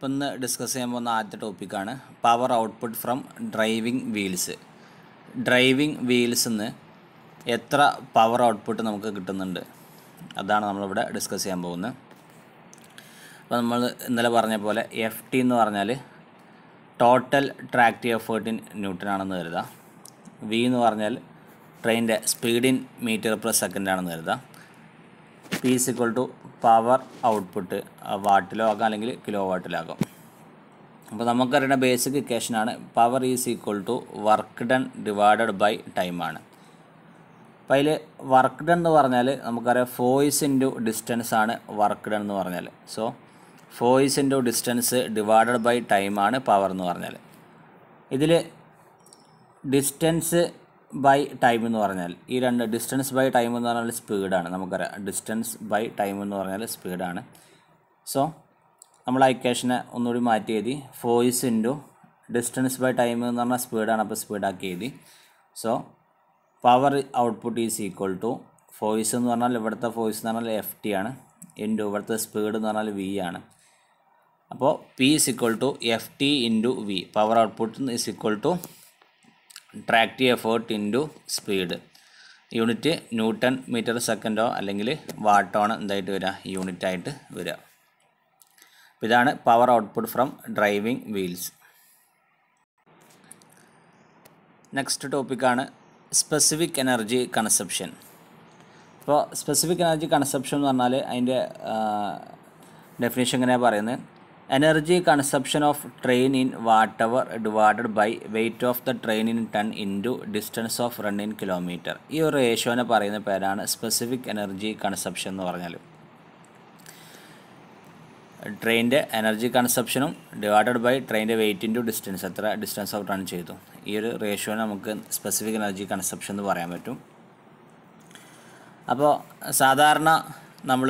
ഇപ്പം ഇന്ന് ഡിസ്കസ് ചെയ്യാൻ പോകുന്ന ആദ്യത്തെ ടോപ്പിക്കാണ് power output from driving wheels driving wheels നിന്ന് എത്ര പവർ ഔട്ട്പുട്ട് നമുക്ക് കിട്ടുന്നുണ്ട് അതാണ് നമ്മളിവിടെ ഡിസ്കസ് ചെയ്യാൻ പോകുന്നത് അപ്പോൾ നമ്മൾ ഇന്നലെ പറഞ്ഞ പോലെ എഫ് ടി എന്ന് പറഞ്ഞാൽ total tractive effort in newton ആണെന്ന് കരുതാം വി എന്ന് പറഞ്ഞാൽ ട്രെയിനിൻ്റെ speed in metre plus second ആണെന്ന് കരുതാം P is equal to power output വാട്ടിലോ ആകാം അല്ലെങ്കിൽ കിലോ വാട്ടിലാകാം അപ്പോൾ നമുക്കറിയുന്ന ബേസിക് ഇക്വേഷനാണ് power is equal to work done divided by ടൈമാണ് അപ്പോൾ അതിൽ വർക്ക് ഡൺ എന്ന് പറഞ്ഞാൽ നമുക്കറിയാം ഫോയിസ് ഇൻറ്റു ഡിസ്റ്റൻസ് ആണ് വർക്ക് ഡൺ എന്ന് പറഞ്ഞാൽ so force into distance divided by ടൈമാണ് പവർ എന്ന് പറഞ്ഞാൽ ഇതിൽ ഡിസ്റ്റൻസ് ബൈ ടൈം എന്ന് പറഞ്ഞാൽ ഈ രണ്ട് ഡിസ്റ്റൻസ് ബൈ ടൈം എന്ന് പറഞ്ഞാൽ സ്പീഡാണ് നമുക്കറിയാം ഡിസ്റ്റൻസ് ബൈ ടൈം എന്ന് പറഞ്ഞാൽ സ്പീഡാണ് സോ നമ്മൾ ഐക്യേഷനെ ഒന്നുകൂടി മാറ്റി എഴുതി force into distance by time എന്ന് പറഞ്ഞാൽ സ്പീഡാണ് അപ്പോൾ സ്പീഡാക്കി എഴുതി so power output is equal to force എന്ന് പറഞ്ഞാൽ ഇവിടുത്തെ ഫോയിസ് എന്ന് പറഞ്ഞാൽ എഫ് ടി ആണ് ഇൻറ്റു ഇവിടുത്തെ സ്പീഡ് എന്ന് പറഞ്ഞാൽ വി ആണ് അപ്പോൾ P is equal to F T into V power output is equal to tractive effort into speed unit newton metre സെക്കൻഡോ അല്ലെങ്കിൽ വാട്ടോണ് എന്തായിട്ട് വരിക യൂണിറ്റ് ആയിട്ട് വരിക അപ്പോൾ ഇതാണ് power output from driving wheels next ടോപ്പിക്കാണ് സ്പെസിഫിക് എനർജി കൺസെപ്ഷൻ ഇപ്പോൾ സ്പെസിഫിക് എനർജി കൺസെപ്ഷൻ എന്ന് പറഞ്ഞാൽ അതിൻ്റെ ഡെഫിനേഷൻ എങ്ങനെയാണ് പറയുന്നത് energy consumption of train in watt hour divided by weight of the train in ton to distance of run in kilometre ഈ ഒരു റേഷ്യോനെ പറയുന്ന പേരാണ് സ്പെസിഫിക് എനർജി കൺസപ്ഷൻ എന്ന് പറഞ്ഞാൽ ട്രെയിനിൻ്റെ എനർജി കൺസപ്ഷനും ഡിവൈഡഡ് ബൈ ട്രെയിനിൻ്റെ ഇൻ ടു ഡിസ്റ്റൻസ് എത്ര ഡിസ്റ്റൻസ് ഓഫ് റൺ ചെയ്തു ഈ ഒരു റേഷ്യോനെ നമുക്ക് സ്പെസിഫിക് എനർജി കൺസപ്ഷൻ എന്ന് പറയാൻ പറ്റും അപ്പോൾ സാധാരണ നമ്മൾ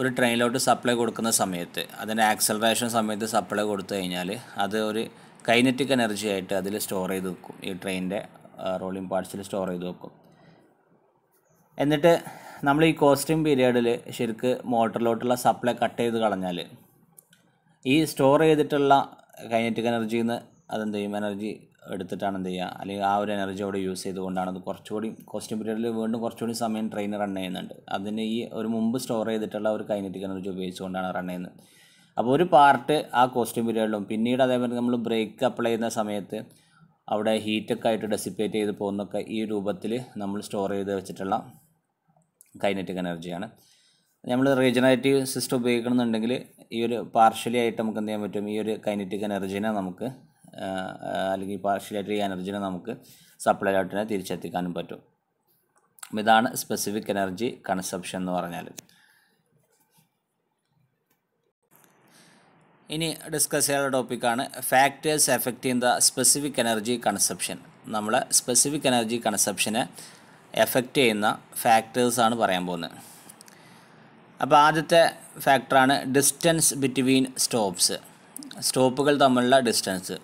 ഒരു ട്രെയിനിലോട്ട് സപ്ലൈ കൊടുക്കുന്ന സമയത്ത് അതിൻ്റെ ആക്സലറേഷൻ സമയത്ത് സപ്ലൈ കൊടുത്തു കഴിഞ്ഞാൽ അത് ഒരു കൈനറ്റിക് എനർജി ആയിട്ട് അതിൽ സ്റ്റോർ ചെയ്ത് വെക്കും ഈ ട്രെയിനിൻ്റെ റോളിംഗ് പാർട്സിൽ സ്റ്റോർ ചെയ്ത് വെക്കും എന്നിട്ട് നമ്മൾ ഈ കോസ്റ്റിംഗ് പീരീഡിൽ ശരിക്ക് മോട്ടറിലോട്ടുള്ള സപ്ലൈ കട്ട് ചെയ്ത് കളഞ്ഞാൽ ഈ സ്റ്റോർ ചെയ്തിട്ടുള്ള കൈനറ്റിക് എനർജിന്ന് അതെന്ത് ചെയ്യും എനർജി എടുത്തിട്ടാണ് എന്ത് ചെയ്യുക അല്ലെങ്കിൽ ആ ഒരു അവിടെ യൂസ് ചെയ്തുകൊണ്ടാണ് അത് കുറച്ചുകൂടി കോസ്റ്റ്യൂം പീരീഡിൽ വീണ്ടും കുറച്ചുകൂടി സമയം ട്രെയിൻ റൺ ചെയ്യുന്നുണ്ട് അതിന് ഈ ഒരു മുമ്പ് സ്റ്റോർ ചെയ്തിട്ടുള്ള ഒരു കൈനറ്റിക് എനർജി ഉപയോഗിച്ചുകൊണ്ടാണ് റൺ ചെയ്യുന്നത് അപ്പോൾ ഒരു പാർട്ട് ആ കോസ്റ്റ്യൂം പീരീഡിലും പിന്നീട് അതേപോലെ നമ്മൾ ബ്രേക്ക് അപ്ലൈ ചെയ്യുന്ന സമയത്ത് അവിടെ ഹീറ്റൊക്കെ ആയിട്ട് ഡെസിപ്പേറ്റ് ചെയ്ത് പോകുന്നൊക്കെ ഈ രൂപത്തിൽ നമ്മൾ സ്റ്റോർ ചെയ്ത് വെച്ചിട്ടുള്ള കൈനറ്റിക് എനർജിയാണ് നമ്മൾ റീജനറേറ്റീവ് സിസ്റ്റം ഉപയോഗിക്കണമെന്നുണ്ടെങ്കിൽ ഈ ഒരു പാർഷ്യലി ആയിട്ട് നമുക്ക് എന്ത് ചെയ്യാൻ പറ്റും ഈ ഒരു കൈനറ്റിക് എനർജീനെ നമുക്ക് അല്ലെങ്കിൽ പാർഷ്യലായിട്ട് ഈ എനർജിനെ നമുക്ക് സപ്ലൈ ആയിട്ടിനെ തിരിച്ചെത്തിക്കാനും പറ്റും അപ്പം ഇതാണ് സ്പെസിഫിക് എനർജി കൺസപ്ഷൻ എന്ന് പറഞ്ഞാൽ ഇനി ഡിസ്കസ് ചെയ്യാനുള്ള ടോപ്പിക്കാണ് factors effect the specific energy consumption നമ്മളെ സ്പെസിഫിക് എനർജി കൺസപ്ഷനെ എഫക്റ്റ് ചെയ്യുന്ന ഫാക്ടേഴ്സാണ് പറയാൻ പോകുന്നത് അപ്പോൾ ആദ്യത്തെ ഫാക്ടറാണ് ഡിസ്റ്റൻസ് ബിറ്റ്വീൻ സ്റ്റോപ്സ് സ്റ്റോപ്പുകൾ തമ്മിലുള്ള ഡിസ്റ്റൻസ്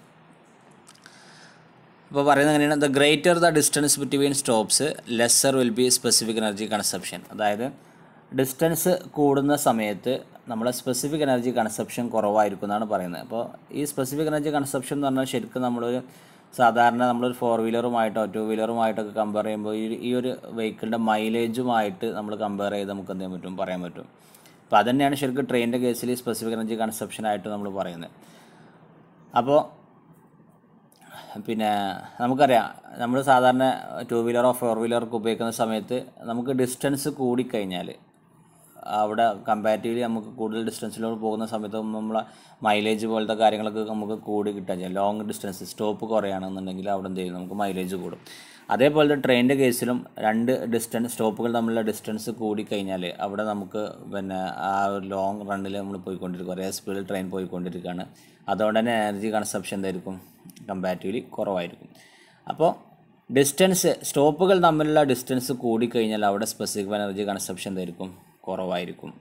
അപ്പോൾ പറയുന്നത് എങ്ങനെയാണ് the greater the distance between stops lesser will be specific energy consumption അതായത് ഡിസ്റ്റൻസ് കൂടുന്ന സമയത്ത് നമ്മളെ സ്പെസിഫിക് എനർജി കൺസപ്ഷൻ കുറവായിരിക്കും എന്നാണ് പറയുന്നത് അപ്പോൾ ഈ സ്പെസിഫിക് എനർജി കൺസപ്ഷൻ എന്ന് പറഞ്ഞാൽ ശരിക്കും നമ്മളൊരു സാധാരണ നമ്മളൊരു ഫോർ വീലറുമായിട്ടോ ടു വീലറുമായിട്ടൊക്കെ കമ്പയർ ചെയ്യുമ്പോൾ ഈ ഈ ഒരു വെഹിക്കിളിൻ്റെ മൈലേജുമായിട്ട് നമ്മൾ കമ്പയർ ചെയ്ത് നമുക്ക് എന്ത് ചെയ്യാൻ പറ്റും പറയാൻ പറ്റും അപ്പോൾ അതുതന്നെയാണ് ശരിക്കും ട്രെയിനിൻ്റെ കേസിൽ സ്പെസിഫിക് എനർജി കൺസെപ്ഷനായിട്ട് നമ്മൾ പറയുന്നത് അപ്പോൾ പിന്നെ നമുക്കറിയാം നമ്മൾ സാധാരണ ടു വീലറോ ഫോർ വീലറൊക്കെ ഉപയോഗിക്കുന്ന സമയത്ത് നമുക്ക് ഡിസ്റ്റൻസ് കൂടിക്കഴിഞ്ഞാൽ അവിടെ കമ്പാരിറ്റീവ്ലി നമുക്ക് കൂടുതൽ ഡിസ്റ്റൻസിലൂടെ പോകുന്ന സമയത്ത് നമ്മളെ മൈലേജ് പോലത്തെ കാര്യങ്ങളൊക്കെ നമുക്ക് കൂടി കിട്ടാൻ ചെയ്യാം ലോങ് ഡിസ്റ്റൻസ് സ്റ്റോപ്പ് കുറയുകയാണെന്നുണ്ടെങ്കിൽ അവിടെ എന്ത് ചെയ്യും നമുക്ക് മൈലേജ് കൂടും അതേപോലെ തന്നെ ട്രെയിനിൻ്റെ കേസിലും രണ്ട് ഡിസ്റ്റൻസ് സ്റ്റോപ്പുകൾ തമ്മിലുള്ള ഡിസ്റ്റൻസ് കൂടിക്കഴിഞ്ഞാൽ അവിടെ നമുക്ക് പിന്നെ ആ ലോങ് റണ്ണിൽ നമ്മൾ പോയിക്കൊണ്ടിരിക്കും ഒരേ സ്പീഡിൽ ട്രെയിൻ പോയിക്കൊണ്ടിരിക്കുകയാണ് അതുകൊണ്ട് തന്നെ എനർജി കൺസപ്ഷൻ എന്തായിരിക്കും കമ്പാരിറ്റീവ്ലി കുറവായിരിക്കും അപ്പോൾ ഡിസ്റ്റൻസ് സ്റ്റോപ്പുകൾ തമ്മിലുള്ള ഡിസ്റ്റൻസ് കൂടിക്കഴിഞ്ഞാൽ അവിടെ സ്പെസിഫിക് എനർജി കൺസപ്ഷൻ എന്തായിരിക്കും കുറവായിരിക്കും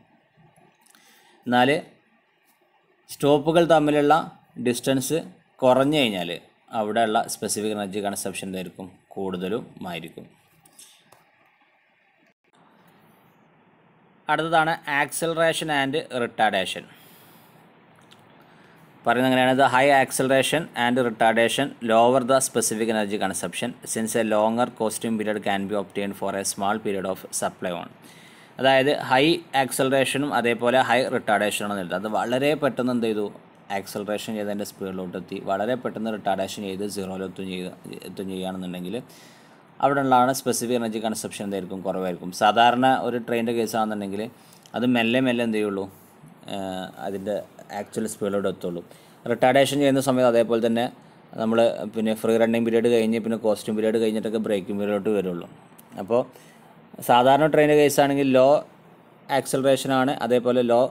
എന്നാൽ സ്റ്റോപ്പുകൾ തമ്മിലുള്ള ഡിസ്റ്റൻസ് കുറഞ്ഞു കഴിഞ്ഞാൽ അവിടെയുള്ള സ്പെസിഫിക് എനർജി കൺസപ്ഷൻ എന്തായിരിക്കും കൂടുതലുമായിരിക്കും അടുത്തതാണ് ആക്സലറേഷൻ ആൻഡ് റിട്ടാഡേഷൻ പറയുന്നത് എങ്ങനെയാണ് the high acceleration and retardation lower the specific energy consumption since a longer coasting period can be obtained for a small period of supply on അതായത് high ആക്സലറേഷനും അതേപോലെ high റിട്ടാഡേഷനും എന്നുള്ളത് അത് വളരെ പെട്ടെന്ന് എന്ത് ചെയ്തു ആക്സലറേഷൻ ചെയ്ത് അതിൻ്റെ സ്പീഡിലോട്ടെത്തി വളരെ പെട്ടെന്ന് റിട്ടാർഡേഷൻ ചെയ്ത് സീറോയിലെത്തും ചെയ്ത് എത്തും ചെയ്യുകയാണെന്നുണ്ടെങ്കിൽ അവിടെ ഉള്ളതാണ് സ്പെസിഫിക് എനർജി കൺസപ്ഷൻ എന്തായിരിക്കും കുറവായിരിക്കും സാധാരണ ഒരു ട്രെയിനിൻ്റെ കേസാണെന്നുണ്ടെങ്കിൽ അത് മെല്ലെ മെല്ലെ എന്ത് ചെയ്യുള്ളൂ അതിൻ്റെ ആക്ച്വൽ സ്പീഡിലോട്ട് എത്തുള്ളൂ റിട്ടാർഡേഷൻ ചെയ്യുന്ന സമയത്ത് അതേപോലെ തന്നെ നമ്മൾ പിന്നെ ഫ്രീ റണ്ണിങ് പീരീഡ് കഴിഞ്ഞ് പിന്നെ കോസ്റ്റ്യൂം പീരീഡ് കഴിഞ്ഞിട്ടൊക്കെ ബ്രേക്കിംഗ് പീരീഡിലോട്ട് വരുള്ളൂ അപ്പോൾ സാധാരണ ട്രെയിനിൻ്റെ കേസാണെങ്കിൽ ലോ ആണ് അതേപോലെ ലോ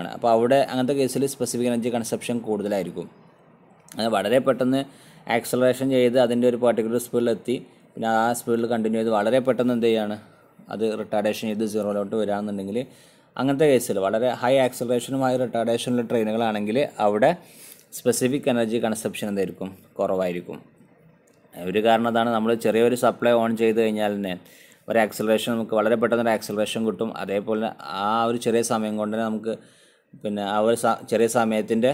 ആണ് അപ്പോൾ അവിടെ അങ്ങനത്തെ കേസിൽ സ്പെസിഫിക് എനർജി കൺസെപ്ഷൻ കൂടുതലായിരിക്കും അത് വളരെ പെട്ടെന്ന് ആക്സലറേഷൻ ചെയ്ത് അതിൻ്റെ ഒരു പർട്ടിക്കുലർ സ്പീഡിലെത്തി പിന്നെ ആ സ്പീഡിൽ കണ്ടിന്യൂ ചെയ്ത് വളരെ പെട്ടെന്ന് എന്ത് ചെയ്യുകയാണ് അത് റിട്ടാഡേഷൻ ചെയ്ത് സീറോയിലോട്ട് വരാമെന്നുണ്ടെങ്കിൽ അങ്ങനത്തെ കേസിൽ വളരെ ഹൈ ആക്സലറേഷനുമായ ഹൈ റിട്ടാഡേഷനുള്ള ട്രെയിനുകളാണെങ്കിൽ അവിടെ സ്പെസിഫിക് എനർജി കൺസെപ്ഷൻ എന്തായിരിക്കും കുറവായിരിക്കും ഒരു കാരണം അതാണ് നമ്മൾ ചെറിയൊരു സപ്ലൈ ഓൺ ചെയ്ത് കഴിഞ്ഞാൽ തന്നെ ഒരു ആക്സലറേഷൻ നമുക്ക് വളരെ പെട്ടെന്ന് ഒരു ആക്സലറേഷൻ കിട്ടും അതേപോലെ ആ ഒരു ചെറിയ സമയം കൊണ്ട് തന്നെ നമുക്ക് പിന്നെ ആ ഒരു ചെറിയ സമയത്തിൻ്റെ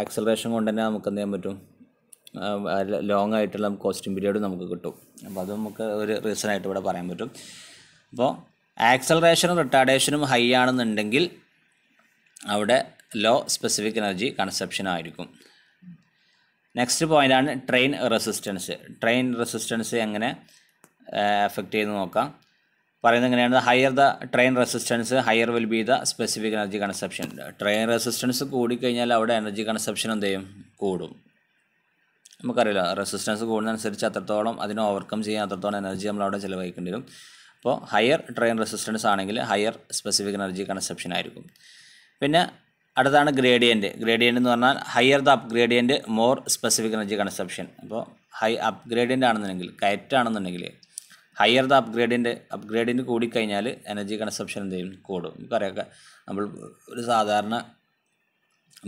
ആക്സലറേഷൻ കൊണ്ട് തന്നെ നമുക്ക് എന്ത് ചെയ്യാൻ പറ്റും ലോങ് ആയിട്ടുള്ള കോസ്റ്റിംഗ് പീരീഡ് നമുക്ക് കിട്ടും അപ്പോൾ അത് നമുക്ക് ഒരു റീസൺ ആയിട്ട് ഇവിടെ പറയാൻ പറ്റും അപ്പോൾ ആക്സലറേഷനും റിട്ടാർഡേഷനും ഹൈ ആണെന്നുണ്ടെങ്കിൽ അവിടെ ലോ സ്പെസിഫിക് എനർജി കൺസെപ്ഷൻ ആയിരിക്കും നെക്സ്റ്റ് പോയിൻ്റാണ് ട്രെയിൻ റെസിസ്റ്റൻസ് ട്രെയിൻ റെസിസ്റ്റൻസ് എങ്ങനെ എഫക്റ്റ് ചെയ്ത് നോക്കാം പറയുന്നത് എങ്ങനെയാണ് higher the train resistance higher will be the specific energy consumption train resistance കൂടിക്കഴിഞ്ഞാൽ അവിടെ എനർജി കൺസപ്ഷൻ എന്ത് ചെയ്യും കൂടും നമുക്കറിയില്ല റെസിസ്റ്റൻസ് കൂടുന്നതനുസരിച്ച് അത്രത്തോളം അതിനെ ഓവർകം ചെയ്യാൻ അത്രത്തോളം എനർജി നമ്മൾ അവിടെ ചിലവഴിക്കേണ്ടി വരും അപ്പോൾ ഹയർ ട്രെയിൻ റെസിസ്റ്റൻസ് ആണെങ്കിൽ ഹയർ സ്പെസിഫിക് എനർജി കൺസപ്ഷൻ ആയിരിക്കും പിന്നെ അടുത്താണ് ഗ്രേഡിയൻറ്റ് ഗ്രേഡിയൻ്റ് എന്ന് പറഞ്ഞാൽ higher the up gradient more specific energy consumption അപ്പോൾ ഹൈ അപ്ഗ്രേഡിയൻ്റ് ആണെന്നുണ്ടെങ്കിൽ കയറ്റാണെന്നുണ്ടെങ്കിൽ ഹയർ ദ അപ്ഗ്രേഡിൻ്റെ അപ്ഗ്രേഡിന് കൂടിക്കഴിഞ്ഞാൽ എനർജി കൺസപ്ഷൻ എന്ത് ചെയ്യും കൂടും നമുക്കറിയാം നമ്മൾ ഒരു സാധാരണ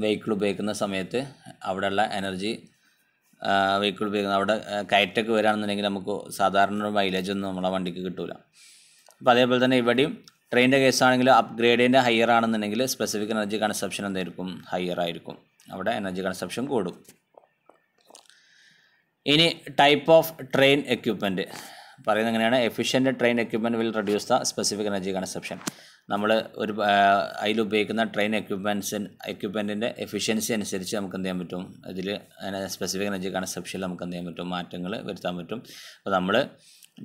വെഹിക്കിൾ ഉപയോഗിക്കുന്ന സമയത്ത് അവിടെയുള്ള എനർജി വെഹിക്കിൾ ഉപയോഗിക്കുന്ന അവിടെ കയറ്റൊക്കെ വരികയാണെന്നുണ്ടെങ്കിൽ നമുക്ക് സാധാരണ ഒരു മൈലേജ് ഒന്നും നമ്മളെ വണ്ടിക്ക് കിട്ടില്ല അപ്പോൾ അതേപോലെ തന്നെ ഇവിടെയും ട്രെയിനിൻ്റെ കേസാണെങ്കിൽ അപ്ഗ്രേഡിൻ്റെ ഹയർ ആണെന്നുണ്ടെങ്കിൽ സ്പെസിഫിക് എനർജി കൺസപ്ഷൻ എന്തായിരിക്കും ഹയർ ആയിരിക്കും അവിടെ എനർജി കൺസപ്ഷൻ കൂടും ഇനി ടൈപ്പ് ഓഫ് ട്രെയിൻ എക്യുപ്മെൻറ്റ് പറയുന്നത് എങ്ങനെയാണ് efficient train equipment will reduce the specific energy consumption നമ്മൾ ഒരു ഉപയോഗിക്കുന്ന ട്രെയിൻ എക്യുപ്മെൻറ്റ്സ് എക്യുപ്മെൻറ്റിൻ്റെ എഫിഷ്യൻസി അനുസരിച്ച് നമുക്ക് എന്ത് ചെയ്യാൻ പറ്റും ഇതിൽ സ്പെസിഫിക് എനർജി കൺസപ്ഷനിൽ നമുക്ക് എന്ത് ചെയ്യാൻ പറ്റും മാറ്റങ്ങൾ വരുത്താൻ പറ്റും അപ്പോൾ നമ്മൾ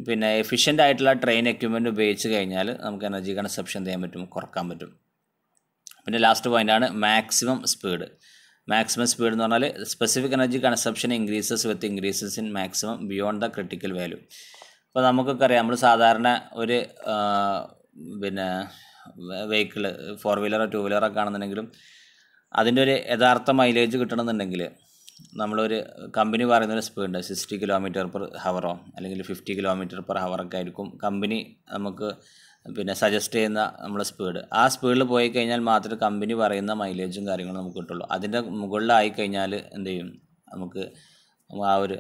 പിന്നെ എഫിഷ്യൻ്റ് ആയിട്ടുള്ള ട്രെയിൻ എക്യുപ്മെൻറ്റ് ഉപയോഗിച്ച് കഴിഞ്ഞാൽ നമുക്ക് എനർജി കൺസപ്ഷൻ ചെയ്യാൻ പറ്റും കുറക്കാൻ പറ്റും പിന്നെ ലാസ്റ്റ് പോയിൻ്റാണ് മാക്സിമം സ്പീഡ് മാക്സിമം സ്പീഡ് എന്ന് പറഞ്ഞാൽ specific energy consumption increases with increases in maximum beyond the critical value ഇപ്പോൾ നമുക്കൊക്കെ അറിയാം നമ്മൾ സാധാരണ ഒരു പിന്നെ വെഹിക്കിൾ ഫോർ വീലറോ ടു വീലറോ ആണെന്നുണ്ടെങ്കിലും അതിൻ്റെ ഒരു യഥാർത്ഥ മൈലേജ് കിട്ടണമെന്നുണ്ടെങ്കിൽ നമ്മളൊരു കമ്പനി പറയുന്ന ഒരു സ്പീഡ് സിക്സ്റ്റി കിലോമീറ്റർ പെർ ഹവറോ അല്ലെങ്കിൽ ഫിഫ്റ്റി കിലോമീറ്റർ പെർ ഹവറൊക്കെ ആയിരിക്കും കമ്പനി നമുക്ക് പിന്നെ സജസ്റ്റ് ചെയ്യുന്ന നമ്മളെ സ്പീഡ് ആ സ്പീഡിൽ പോയി കഴിഞ്ഞാൽ മാത്രമേ കമ്പനി പറയുന്ന മൈലേജും കാര്യങ്ങളും നമുക്ക് കിട്ടുള്ളൂ അതിൻ്റെ മുകളിലായി കഴിഞ്ഞാൽ എന്ത് ചെയ്യും നമുക്ക് ആ ഒരു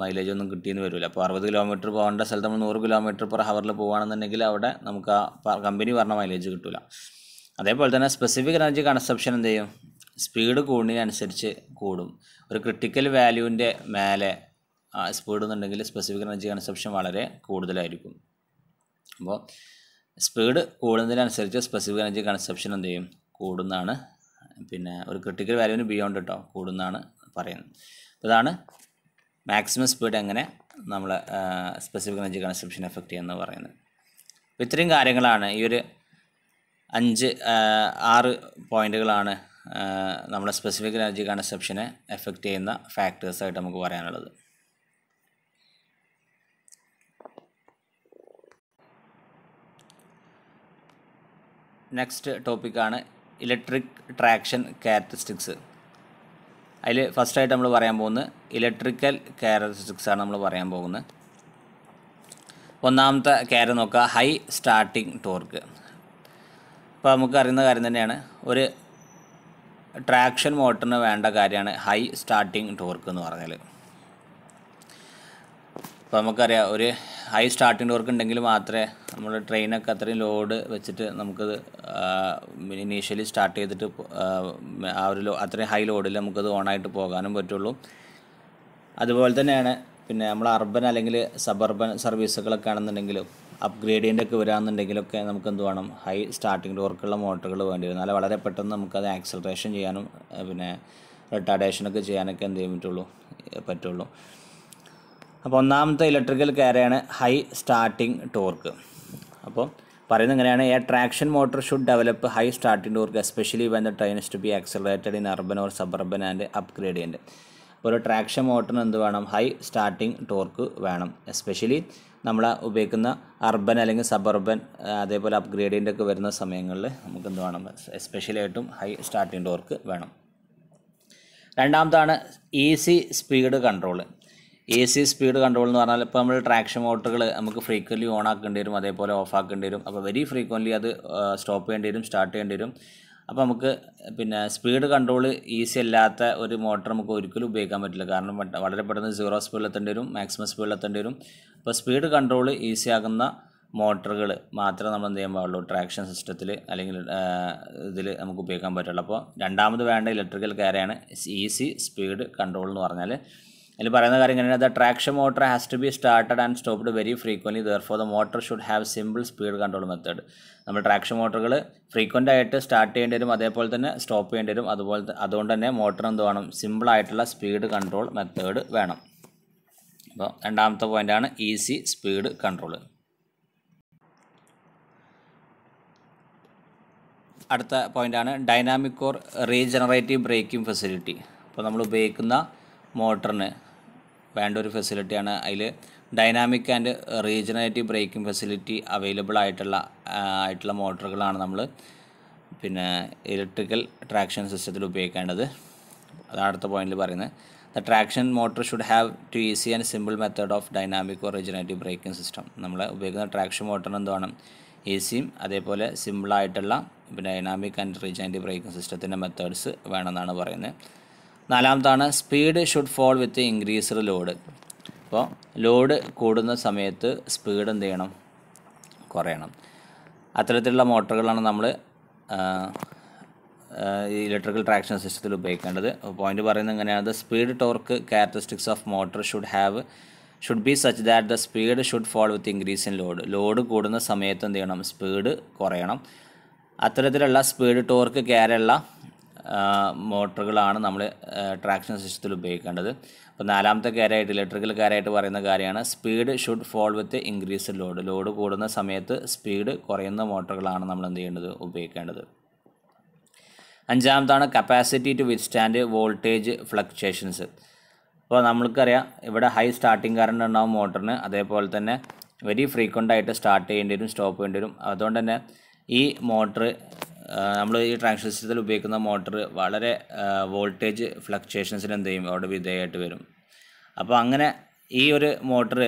മൈലേജ് ഒന്നും കിട്ടിയെന്ന് വരില്ല അപ്പോൾ അറുപത് കിലോമീറ്റർ പോകേണ്ട സ്ഥലത്ത് നമ്മൾ നൂറ് കിലോമീറ്റർ പെർ ഹവറിൽ പോകുകയാണെന്നുണ്ടെങ്കിൽ അവിടെ നമുക്ക് ആ കമ്പനി പറഞ്ഞ മൈലേജ് കിട്ടില്ല അതേപോലെ തന്നെ സ്പെസിഫിക് എനർജി കൺസപ്ഷൻ എന്ത് ചെയ്യും സ്പീഡ് കൂടുന്നതിനനുസരിച്ച് കൂടും ഒരു ക്രിട്ടിക്കൽ വാല്യൂവിൻ്റെ മേലെ സ്പീഡ് എന്നുണ്ടെങ്കിൽ സ്പെസിഫിക് എനർജി കൺസപ്ഷൻ വളരെ കൂടുതലായിരിക്കും അപ്പോൾ സ്പീഡ് കൂടുന്നതിനനുസരിച്ച് സ്പെസിഫിക് എനർജി കൺസപ്ഷൻ എന്ത് ചെയ്യും കൂടുന്നതാണ് പിന്നെ ഒരു ക്രിട്ടിക്കൽ വാല്യൂവിന് ബിയോണ്ട് കേട്ടോ കൂടുന്നതാണ് പറയുന്നത് അതാണ് ഇതാണ് മാക്സിമം സ്പീഡ് എങ്ങനെ നമ്മൾ സ്പെസിഫിക് എനർജി കൺസംഷൻ എഫക്റ്റ് എന്ന് പറയുന്നത് അപ്പോൾ ഇത്രയും കാര്യങ്ങളാണ് ഈ ഒരു അഞ്ച് ആറ് പോയിൻറ്റുകളാണ് നമ്മുടെ സ്പെസിഫിക് എനർജി കൺസപ്ഷനെ എഫക്റ്റ് ചെയ്യുന്ന ഫാക്ടേഴ്സായിട്ട് നമുക്ക് പറയാനുള്ളത് നെക്സ്റ്റ് ടോപ്പിക്കാണ് ഇലക്ട്രിക് ട്രാക്ഷൻ ക്യാരക്ടറിസ്റ്റിക്സ് അതിൽ ഫസ്റ്റായിട്ട് നമ്മൾ പറയാൻ പോകുന്നത് ഇലക്ട്രിക്കൽ ക്യാരക്ടറിസ്റ്റിക്സ് ആണ് നമ്മൾ പറയാൻ പോകുന്നത് ഒന്നാമത്തെ കാര്യം നോക്കുക ഹൈ സ്റ്റാർട്ടിംഗ് ടോർക്ക് അപ്പോൾ നമുക്ക് അറിയുന്ന കാര്യം തന്നെയാണ് ഒരു ട്രാക്ഷൻ മോട്ടറിന് വേണ്ട കാര്യമാണ് ഹൈ സ്റ്റാർട്ടിംഗ് ടോർക്ക് എന്ന് പറഞ്ഞാൽ ഇപ്പോൾ നമുക്കറിയാം ഒരു ഹൈ സ്റ്റാർട്ടിംഗ് ടോർക്ക് ഉണ്ടെങ്കിൽ മാത്രമേ നമ്മൾ ട്രെയിനൊക്കെ അത്രയും ലോഡ് വെച്ചിട്ട് നമുക്കത് ഇനീഷ്യലി സ്റ്റാർട്ട് ചെയ്തിട്ട് ആ ഒരു ലോ അത്രയും ഹൈ ലോഡിൽ നമുക്കത് ഓണായിട്ട് പോകാനും പറ്റുള്ളൂ അതുപോലെ തന്നെയാണ് പിന്നെ നമ്മൾ അർബൻ അല്ലെങ്കിൽ സബർബൻ സർവീസുകളൊക്കെ ആണെന്നുണ്ടെങ്കിലും അപ്ഗ്രേഡിയൻ്റ് ഒക്കെ വരാമെന്നുണ്ടെങ്കിലൊക്കെ നമുക്ക് എന്ത് വേണം ഹൈ സ്റ്റാർട്ടിംഗ് ടോർക്കുള്ള മോട്ടറുകൾ വേണ്ടി വരും എന്നാലും വളരെ പെട്ടെന്ന് നമുക്കത് ആക്സലറേഷൻ ചെയ്യാനും പിന്നെ റിട്ടാഡേഷനൊക്കെ ചെയ്യാനൊക്കെ എന്ത് ചെയ്യാൻ പറ്റുള്ളൂ പറ്റുള്ളൂ അപ്പോൾ ഒന്നാമത്തെ ഇലക്ട്രിക്കൽ കയറിയാണ് ഹൈ സ്റ്റാർട്ടിംഗ് ടോർക്ക് അപ്പോൾ പറയുന്നത് എങ്ങനെയാണ് a traction motor should develop high starting torque especially when the train to be accelerated in urban or suburban and up gradient അപ്പോൾ ഒരു ട്രാക്ഷൻ മോട്ടറിന് എന്ത് വേണം ഹൈ സ്റ്റാർട്ടിംഗ് ടോർക്ക് വേണം എസ്പെഷ്യലി നമ്മൾ ഉപയോഗിക്കുന്ന അർബൻ അല്ലെങ്കിൽ സബർബൻ അതേപോലെ അപ്ഗ്രേഡിയൻ്റ് ഒക്കെ വരുന്ന സമയങ്ങളിൽ നമുക്ക് എന്ത് വേണം എസ്പെഷ്യലി ആയിട്ടും ഹൈ സ്റ്റാർട്ടിംഗ് ടോർക്ക് വേണം രണ്ടാമതാണ് easy speed control A C speed control എന്ന് പറഞ്ഞാൽ ഇപ്പോൾ നമ്മൾ ട്രാക്ഷൻ മോട്ടറുകൾ നമുക്ക് ഫ്രീക്വൻലി ഓൺ ആക്കേണ്ടി വരും അതേപോലെ ഓഫ് ആക്കേണ്ടി വരും അപ്പോൾ വെരി ഫ്രീക്വൻലി അത് സ്റ്റോപ്പ് ചെയ്യേണ്ടി വരും സ്റ്റാർട്ട് ചെയ്യേണ്ടി വരും അപ്പോൾ നമുക്ക് പിന്നെ സ്പീഡ് കൺട്രോൾ ഈസി അല്ലാത്ത ഒരു മോട്ടർ നമുക്ക് ഒരിക്കലും ഉപയോഗിക്കാൻ പറ്റില്ല കാരണം വളരെ പെട്ടെന്ന് സീറോ സ്പീഡിൽ എത്തേണ്ടി വരും മാക്സിമം സ്പീഡിൽ എത്തേണ്ടി വരും അപ്പോൾ സ്പീഡ് കൺട്രോൾ ഈസി ആകുന്ന മോട്ടറുകൾ മാത്രമേ നമ്മൾ എന്ത് ചെയ്യാൻ പാടുള്ളൂ ട്രാക്ഷൻ സിസ്റ്റത്തിൽ അല്ലെങ്കിൽ ഇതിൽ നമുക്ക് ഉപയോഗിക്കാൻ പറ്റുള്ളൂ അപ്പോൾ രണ്ടാമത് വേണ്ട ഇലക്ട്രിക്കൽ കയറിയാണ് ഈസി സ്പീഡ് കൺട്രോൾ എന്ന് പറഞ്ഞാൽ അതിൽ പറയുന്ന കാര്യം എങ്ങനെയാണ് the traction motor has to be started and stopped very frequently for the motor should have simple speed control method നമ്മൾ ട്രാക്ഷൻ മോട്ടറുകൾ ഫ്രീക്വൻ്റ് ആയിട്ട് സ്റ്റാർട്ട് ചെയ്യേണ്ടി വരും അതേപോലെ തന്നെ സ്റ്റോപ്പ് ചെയ്യേണ്ടി വരും അതുപോലെ അതുകൊണ്ട് തന്നെ മോട്ടർ എന്ത് വേണം സിമ്പിൾ ആയിട്ടുള്ള സ്പീഡ് കൺട്രോൾ മെത്തേഡ് വേണം അപ്പോൾ രണ്ടാമത്തെ പോയിൻ്റാണ് ഈസി സ്പീഡ് കൺട്രോൾ അടുത്ത പോയിൻ്റാണ് dynamic or regenerative braking facility അപ്പോൾ നമ്മൾ ഉപയോഗിക്കുന്ന മോട്ടറിന് വേണ്ട ഒരു ഫെസിലിറ്റിയാണ് അതിൽ dynamic and regenerative braking facility available ആയിട്ടുള്ള ആയിട്ടുള്ള മോട്ടറുകളാണ് നമ്മൾ പിന്നെ ഇലക്ട്രിക്കൽ ട്രാക്ഷൻ സിസ്റ്റത്തിൽ ഉപയോഗിക്കേണ്ടത് അതാണ് അടുത്ത പോയിന്റിൽ പറയുന്നത് the traction motor should have to easy and simple method of dynamic or regenerative braking system നമ്മൾ ഉപയോഗിക്കുന്ന ട്രാക്ഷൻ മോട്ടറിന് എന്താണ് ഈസിയും അതേപോലെ സിമ്പിളായിട്ടുള്ള ഡൈനാമിക് ആൻഡ് റീജനറേറ്റീവ് ബ്രേക്കിംഗ് സിസ്റ്റത്തിൻ്റെ മെത്തേഡ്സ് വേണമെന്നാണ് പറയുന്നത് നാലാമത്താണ് speed should fall with increased load അപ്പോൾ ലോഡ് കൂടുന്ന സമയത്ത് സ്പീഡ് എന്ത് ചെയ്യണം കുറയണം അത്തരത്തിലുള്ള മോട്ടറുകളാണ് നമ്മൾ ഇലക്ട്രിക്കൽ ട്രാക്ഷൻ സിസ്റ്റത്തിൽ ഉപയോഗിക്കേണ്ടത് പോയിന്റ് പറയുന്നത് എങ്ങനെയാണ് the speed torque characteristics of motor should have should be such that the speed should fall with increase in load load കൂടുന്ന സമയത്ത് എന്ത് ചെയ്യണം സ്പീഡ് കുറയണം അത്തരത്തിലുള്ള സ്പീഡ് ടോർക്ക് കയറുള്ള മോട്ടറുകളാണ് നമ്മൾ ട്രാക്ഷൻ സിസ്റ്റത്തിൽ ഉപയോഗിക്കേണ്ടത് അപ്പോൾ നാലാമത്തെ കാര്യമായിട്ട് ഇലക്ട്രിക്കൽ കാര്യമായിട്ട് പറയുന്ന കാര്യമാണ് speed should fall with increase load load കൂടുന്ന സമയത്ത് സ്പീഡ് കുറയുന്ന മോട്ടറുകളാണ് നമ്മൾ എന്ത് ചെയ്യേണ്ടത് ഉപയോഗിക്കേണ്ടത് അഞ്ചാമതാണ് capacity to withstand voltage fluctuations അപ്പോൾ നമ്മൾക്കറിയാം ഇവിടെ ഹൈ സ്റ്റാർട്ടിംഗ് കറണ്ട് ഉണ്ടാവും മോട്ടറിന് അതേപോലെ തന്നെ വെരി ഫ്രീക്വൻ്റ് ആയിട്ട് സ്റ്റാർട്ട് ചെയ്യേണ്ടി വരും സ്റ്റോപ്പ് ചെയ്യേണ്ടി വരും അതുകൊണ്ട് തന്നെ ഈ മോട്ടർ നമ്മൾ ഈ ട്രാക്ഷൻ സിസ്റ്റത്തിൽ ഉപയോഗിക്കുന്ന മോട്ടർ വളരെ വോൾട്ടേജ് ഫ്ലക്ച്വേഷൻസിന് എന്ത് ചെയ്യും അവിടെ വിധേയമായിട്ട് വരും അപ്പോൾ അങ്ങനെ ഈ ഒരു മോട്ടർ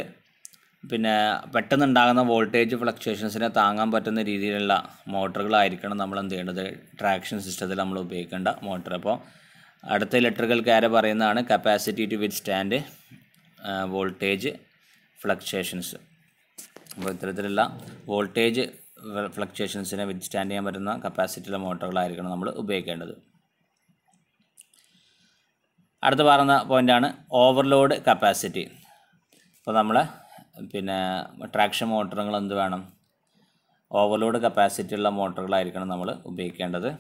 പിന്നെ പെട്ടെന്നുണ്ടാകുന്ന വോൾട്ടേജ് ഫ്ലക്ച്വേഷൻസിനെ താങ്ങാൻ പറ്റുന്ന രീതിയിലുള്ള മോട്ടറുകളായിരിക്കണം നമ്മൾ എന്ത് ചെയ്യേണ്ടത് ട്രാക്ഷൻ സിസ്റ്റത്തിൽ നമ്മൾ ഉപയോഗിക്കേണ്ട മോട്ടർ അപ്പോൾ അടുത്ത ഇലക്ട്രിക്കൽ കാര പറയുന്നതാണ് capacity to withstand voltage fluctuations അപ്പോൾ ഇത്തരത്തിലുള്ള വോൾട്ടേജ് ഫ്ലക്ച്വേഷൻസിനെ വിത്ത്സ്റ്റാൻഡ് ചെയ്യാൻ പറ്റുന്ന കപ്പാസിറ്റിയുള്ള മോട്ടോറുകളായിരിക്കണം നമ്മൾ ഉപയോഗിക്കേണ്ടത് അടുത്ത പറയുന്ന പോയിൻ്റാണ് ഓവർലോഡ് കപ്പാസിറ്റി അപ്പോൾ നമ്മൾ പിന്നെ ട്രാക്ഷൻ മോട്ടറുകൾ എന്ത് വേണം ഓവർലോഡ് കപ്പാസിറ്റി ഉള്ള നമ്മൾ ഉപയോഗിക്കേണ്ടത്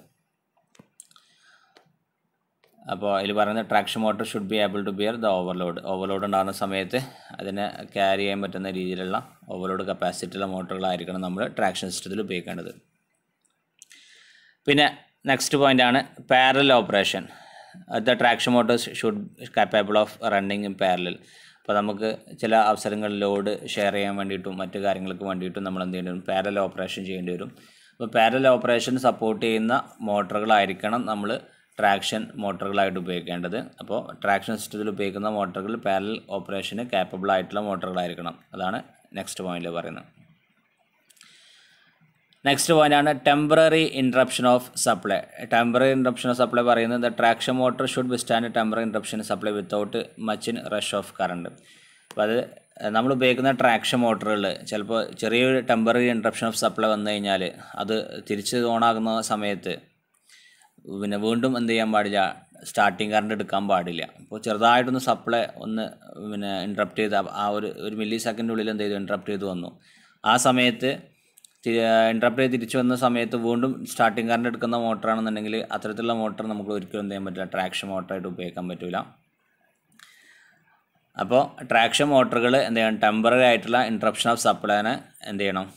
അപ്പോൾ അതിൽ പറയുന്നത് traction motor should be able to bear the overload overload ഉണ്ടാകുന്ന സമയത്ത് അതിനെ ക്യാരി ചെയ്യാൻ പറ്റുന്ന രീതിയിലുള്ള ഓവർലോഡ് കപ്പാസിറ്റിയുള്ള മോട്ടറുകളായിരിക്കണം നമ്മൾ ട്രാക്ഷൻ സിസ്റ്റത്തിൽ ഉപയോഗിക്കേണ്ടത് പിന്നെ നെക്സ്റ്റ് പോയിൻ്റാണ് parallel operation the traction motors should capable of running in parallel അപ്പോൾ നമുക്ക് ചില അവസരങ്ങളിൽ ലോഡ് ഷെയർ ചെയ്യാൻ വേണ്ടിയിട്ടും മറ്റു കാര്യങ്ങൾക്ക് വേണ്ടിയിട്ടും നമ്മൾ എന്ത് ചെയ്യേണ്ടി വരും പാരലൽ ഓപ്പറേഷൻ ചെയ്യേണ്ടി വരും അപ്പോൾ പാരലൽ ഓപ്പറേഷൻ സപ്പോർട്ട് ചെയ്യുന്ന മോട്ടറുകളായിരിക്കണം നമ്മൾ ട്രാക്ഷൻ മോട്ടറുകളായിട്ട് ഉപയോഗിക്കേണ്ടത് അപ്പോൾ ട്രാക്ഷൻ സിസ്റ്റത്തിൽ ഉപയോഗിക്കുന്ന മോട്ടറുകൾ പാരൽ ഓപ്പറേഷന് കാപ്പബിൾ ആയിട്ടുള്ള മോട്ടറുകളായിരിക്കണം അതാണ് നെക്സ്റ്റ് പോയിന്റിൽ പറയുന്നത് നെക്സ്റ്റ് പോയിൻ്റാണ് temporary interruption of supply temporary interruption of supply പറയുന്നത് the traction motor should withstand temporary interruption supply without much inrush of current അപ്പോൾ അത് നമ്മൾ ഉപയോഗിക്കുന്ന ട്രാക്ഷൻ മോട്ടറുകൾ ചിലപ്പോൾ ചെറിയൊരു ടെമ്പററി ഇൻട്രപ്ഷൻ ഓഫ് സപ്ലൈ വന്നു കഴിഞ്ഞാൽ അത് തിരിച്ച് ഓണാകുന്ന സമയത്ത് പിന്നെ വീണ്ടും എന്ത് ചെയ്യാൻ പാടില്ല സ്റ്റാർട്ടിങ് കറണ്ട് എടുക്കാൻ പാടില്ല അപ്പോൾ ചെറുതായിട്ടൊന്ന് സപ്ലൈ ഒന്ന് പിന്നെ ഇൻട്രപ്റ്റ് ചെയ്ത് ആ ഒരു ഒരു മില്ലി ഉള്ളിൽ എന്ത് ചെയ്തു ഇൻട്രപ്റ്റ് ചെയ്ത് വന്നു ആ സമയത്ത് ഇൻട്രപ്റ്റ് ചെയ്ത് തിരിച്ചു വന്ന സമയത്ത് വീണ്ടും സ്റ്റാർട്ടിങ് കറണ്ട് എടുക്കുന്ന മോട്ടറാണെന്നുണ്ടെങ്കിൽ അത്തരത്തിലുള്ള മോട്ടർ നമുക്ക് ഒരിക്കലും എന്ത് ചെയ്യാൻ പറ്റില്ല ട്രാക്ഷൻ മോട്ടറായിട്ട് ഉപയോഗിക്കാൻ പറ്റില്ല അപ്പോൾ ട്രാക്ഷൻ മോട്ടറുകൾ എന്ത് ചെയ്യണം ടെമ്പററി ആയിട്ടുള്ള ഇൻട്രപ്ഷൻ ഓഫ് സപ്ലൈനെ എന്ത് ചെയ്യണം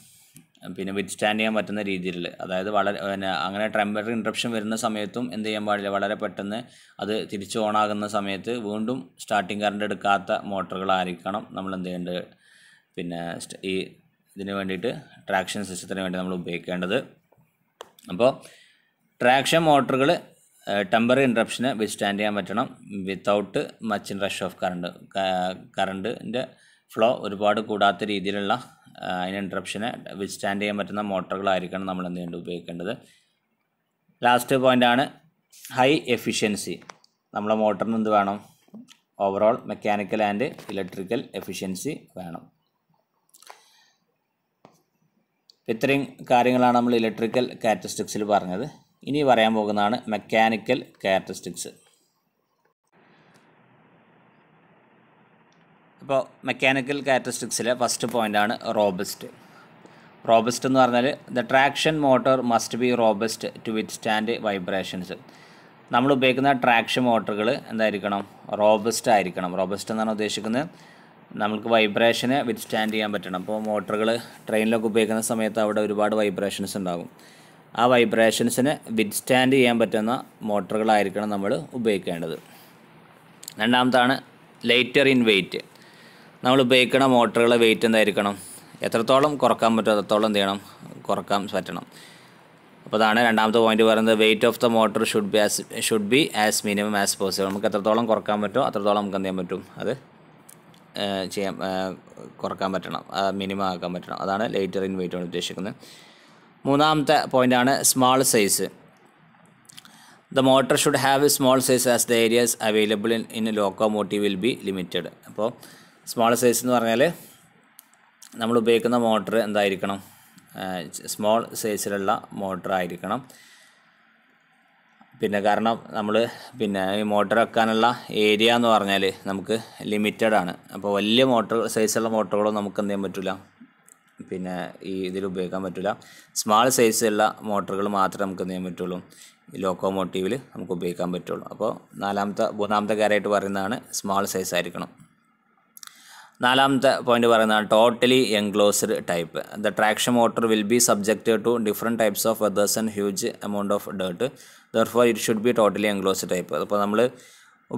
പിന്നെ വിത്ത് സ്റ്റാൻഡ് ചെയ്യാൻ പറ്റുന്ന രീതിയിൽ അതായത് വളരെ പിന്നെ അങ്ങനെ ടെമ്പററി ഇൻട്രപ്ഷൻ വരുന്ന സമയത്തും എന്ത് ചെയ്യാൻ പാടില്ല വളരെ പെട്ടെന്ന് അത് തിരിച്ച് ഓണാകുന്ന സമയത്ത് വീണ്ടും സ്റ്റാർട്ടിങ് കറണ്ട് എടുക്കാത്ത മോട്ടറുകളായിരിക്കണം നമ്മൾ എന്ത് ചെയ്യേണ്ടത് പിന്നെ ഈ ഇതിന് വേണ്ടിയിട്ട് ട്രാക്ഷൻ സിസ്റ്റത്തിന് വേണ്ടി നമ്മൾ ഉപയോഗിക്കേണ്ടത് അപ്പോൾ ട്രാക്ഷൻ മോട്ടറുകൾ ടെമ്പററി ഇൻട്രപ്ഷന് സ്റ്റാൻഡ് ചെയ്യാൻ പറ്റണം without much inrush of current കറണ്ടിൻ്റെ ഫ്ലോ ഒരുപാട് കൂടാത്ത രീതിയിലുള്ള അതിന് ഇൻട്രപ്ഷനെ സ്റ്റാൻഡ് ചെയ്യാൻ പറ്റുന്ന മോട്ടറുകളായിരിക്കണം നമ്മൾ എന്ത് ചെയ്യേണ്ടത് ഉപയോഗിക്കേണ്ടത് ലാസ്റ്റ് പോയിൻ്റാണ് ഹൈ എഫിഷ്യൻസി നമ്മളെ മോട്ടറിന് എന്ത് വേണം overall mechanical and electrical efficiency വേണം ഇത്രയും കാര്യങ്ങളാണ് നമ്മൾ ഇലക്ട്രിക്കൽ ക്യാരക്ടറിസ്റ്റിക്സിൽ പറഞ്ഞത് ഇനി പറയാൻ പോകുന്നതാണ് മെക്കാനിക്കൽ ക്യാരക്ടറിസ്റ്റിക്സ് ഇപ്പോൾ മെക്കാനിക്കൽ ക്യാരക്ടറിസ്റ്റിക്സിലെ ഫസ്റ്റ് പോയിൻ്റാണ് റോബസ്റ്റ് റോബസ്റ്റ് എന്ന് പറഞ്ഞാൽ the traction motor must be robust to withstand vibrations നമ്മൾ ഉപയോഗിക്കുന്ന ട്രാക്ഷൻ മോട്ടറുകൾ എന്തായിരിക്കണം റോബസ്റ്റ് ആയിരിക്കണം റോബസ്റ്റ് എന്നാണ് ഉദ്ദേശിക്കുന്നത് നമുക്ക് വൈബ്രേഷനെ വിത്ത് സ്റ്റാൻഡ് ചെയ്യാൻ പറ്റണം അപ്പോൾ മോട്ടറുകൾ ട്രെയിനിലൊക്കെ ഉപയോഗിക്കുന്ന സമയത്ത് അവിടെ ഒരുപാട് വൈബ്രേഷൻസ് ഉണ്ടാകും ആ വൈബ്രേഷൻസിനെ വിത്ത് സ്റ്റാൻഡ് ചെയ്യാൻ പറ്റുന്ന മോട്ടറുകളായിരിക്കണം നമ്മൾ ഉപയോഗിക്കേണ്ടത് രണ്ടാമതാണ് ലൈറ്റർ ഇൻ വെയ്റ്റ് നമ്മൾ ഉപയോഗിക്കുന്ന മോട്ടറുകളെ വെയിറ്റ് എന്തായിരിക്കണം എത്രത്തോളം കുറക്കാൻ പറ്റും അത്രത്തോളം എന്ത് ചെയ്യണം കുറക്കാൻ പറ്റണം അപ്പോൾ അതാണ് രണ്ടാമത്തെ പോയിന്റ് പറയുന്നത് weight of the motor should be as should be as minimum as possible നമുക്ക് എത്രത്തോളം കുറക്കാൻ പറ്റുമോ അത്രത്തോളം നമുക്ക് എന്ത് ചെയ്യാൻ പറ്റും അത് ചെയ്യാൻ കുറക്കാൻ പറ്റണം മിനിമം ആക്കാൻ പറ്റണം അതാണ് ലേറ്റർ ഇൻ വെയിറ്റ് ആണ് ഉദ്ദേശിക്കുന്നത് മൂന്നാമത്തെ പോയിൻ്റാണ് small size the motor should have a small size as the areas available in in locomotive will be limited അപ്പോൾ സ്മോൾ സൈസ് എന്ന് പറഞ്ഞാൽ നമ്മൾ ഉപയോഗിക്കുന്ന മോട്ടർ എന്തായിരിക്കണം സ്മോൾ സൈസിലുള്ള മോട്ടർ ആയിരിക്കണം പിന്നെ കാരണം നമ്മൾ പിന്നെ ഈ മോട്ടർ വെക്കാനുള്ള ഏരിയ എന്ന് പറഞ്ഞാൽ നമുക്ക് ലിമിറ്റഡ് ആണ് അപ്പോൾ വലിയ മോട്ടർ സൈസുള്ള മോട്ടറുകളും നമുക്ക് എന്ത് ചെയ്യാൻ പറ്റില്ല പിന്നെ ഈ ഇതിൽ ഉപയോഗിക്കാൻ പറ്റില്ല സ്മാൾ സൈസുള്ള മോട്ടറുകൾ മാത്രമേ നമുക്ക് എന്ത് ചെയ്യാൻ പറ്റുള്ളൂ ലോക്കോമോട്ടീവിൽ നമുക്ക് ഉപയോഗിക്കാൻ പറ്റുള്ളൂ അപ്പോൾ നാലാമത്തെ മൂന്നാമത്തെ കാര്യമായിട്ട് പറയുന്നതാണ് സ്മാൾ സൈസ് ആയിരിക്കണം നാലാമത്തെ പോയിന്റ് പറയുന്നതാണ് totally enclosed type the traction motor will be subject to different types of weathers and huge amount of dirt for it should be totally enclosed type അപ്പോൾ നമ്മൾ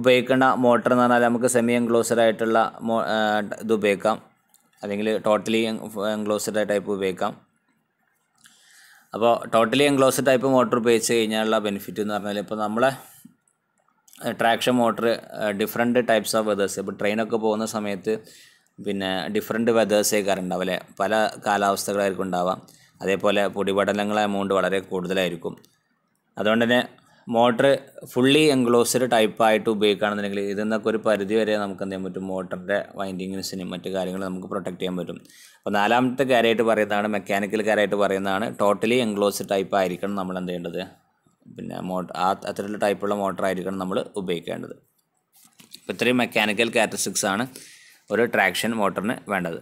ഉപയോഗിക്കേണ്ട മോട്ടർ എന്ന് പറഞ്ഞാൽ നമുക്ക് സെമി എൻക്ലോസ്ഡ് ആയിട്ടുള്ള മോ ഇത് ഉപയോഗിക്കാം അല്ലെങ്കിൽ ടോട്ടലി എൻക്ലോസ്ഡ് ടൈപ്പ് ഉപയോഗിക്കാം അപ്പോൾ ടോട്ടലി എൻക്ലോസ്ഡ് ടൈപ്പ് മോട്ടർ ഉപയോഗിച്ച് കഴിഞ്ഞാലുള്ള ബെനിഫിറ്റ് എന്ന് പറഞ്ഞാൽ ഇപ്പോൾ നമ്മളെ traction motor different types of weathers ഇപ്പോൾ ട്രെയിനൊക്കെ പോകുന്ന സമയത്ത് പിന്നെ ഡിഫറെൻ്റ് വെതേഴ്സേക്കാരം ഉണ്ടാവില്ലേ പല കാലാവസ്ഥകളായിരിക്കും ഉണ്ടാവാം അതേപോലെ പൊടിപടലങ്ങളെ എമൗണ്ട് വളരെ കൂടുതലായിരിക്കും അതുകൊണ്ട് തന്നെ മോട്ടർ ഫുള്ളി എൻക്ലോസ്ഡ് ടൈപ്പായിട്ട് ഉപയോഗിക്കുകയാണെന്നുണ്ടെങ്കിൽ ഇതിൽ നിന്നൊക്കെ ഒരു പരിധി വരെ നമുക്ക് എന്ത് ചെയ്യാൻ പറ്റും മോട്ടറിൻ്റെ വൈൻഡിങ്സിനും മറ്റു കാര്യങ്ങളും നമുക്ക് പ്രൊട്ടക്റ്റ് ചെയ്യാൻ പറ്റും അപ്പോൾ നാലാമത്തെ കാര്യമായിട്ട് പറയുന്നതാണ് മെക്കാനിക്കൽ കാര്യമായിട്ട് പറയുന്നതാണ് ടോട്ടലി എൻക്ലോസ്ഡ് ടൈപ്പ് ആയിരിക്കണം നമ്മൾ എന്ത് ചെയ്യേണ്ടത് പിന്നെ മോട്ടർ ആ അത്തരത്തിലുള്ള ടൈപ്പുള്ള മോട്ടറായിരിക്കണം നമ്മൾ ഉപയോഗിക്കേണ്ടത് ഇപ്പോൾ ഇത്രയും മെക്കാനിക്കൽ ക്യാരക്ടറിസ്റ്റിക്സ് ആണ് ഒരു ട്രാക്ഷൻ മോട്ടറിന് വേണ്ടത്